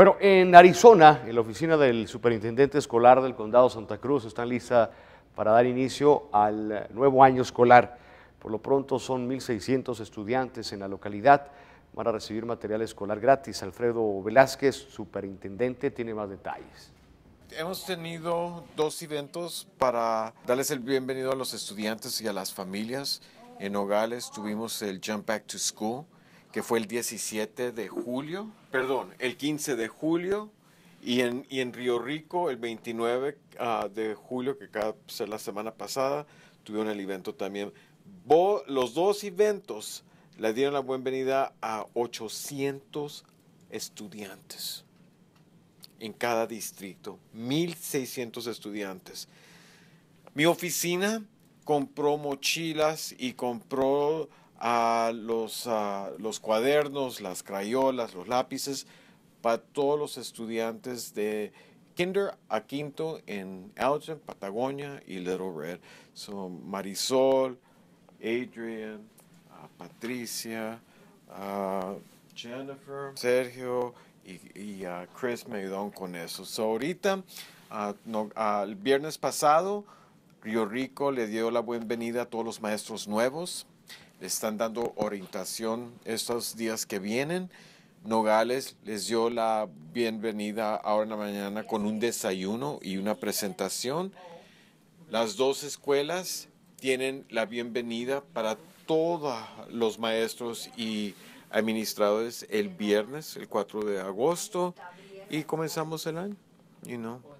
Bueno, en Arizona, en la oficina del superintendente escolar del condado Santa Cruz, están listas para dar inicio al nuevo año escolar. Por lo pronto son 1.600 estudiantes en la localidad. Van a recibir material escolar gratis. Alfredo Velázquez, superintendente, tiene más detalles. Hemos tenido dos eventos para darles el bienvenido a los estudiantes y a las familias. En Nogales tuvimos el Jump Back to School, que fue el 17 de julio, perdón, el 15 de julio y en, en Río Rico el 29 ah, de julio, que acaba de ser la semana pasada, tuvieron el evento también. los dos eventos le dieron la bienvenida a 800 estudiantes en cada distrito, 1.600 estudiantes. Mi oficina compró mochilas y compró los, ah, los cuadernos, las crayolas, los lápices, para todos los estudiantes de kinder a quinto en Elgin, Patagonia y Little Red. Son Marisol, Adrian, ah, Patricia, ah, Jennifer, Sergio y, Chris me ayudaron con eso. So, ahorita, el viernes pasado, Río Rico le dio la bienvenida a todos los maestros nuevos. Le están dando orientación estos días que vienen. Nogales les dio la bienvenida ahora en la mañana con un desayuno y una presentación. Las dos escuelas tienen la bienvenida para todos los maestros y administradores el viernes, el 4 de agosto, y comenzamos el año. ¿y no?